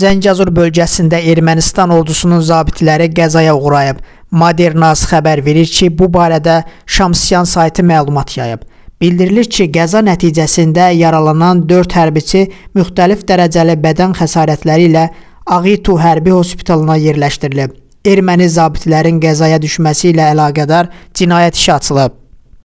Zəngəzur bölgəsində Ermənistan ordusunun zabitləri qəzaya uğrayıb. Modernas xəbər verir ki, bu barədə Şamsiyan saytı məlumat yayıb. Bildirilir ki, qəza nəticəsində yaralanan 4 hərbiçi müxtəlif dərəcəli bədən xəsarətləri ilə Ağitu hərbi hospitalına yerləşdirilib. Erməni zabitlərin qəzaya düşməsi ilə əlaqədar cinayət işi açılıb.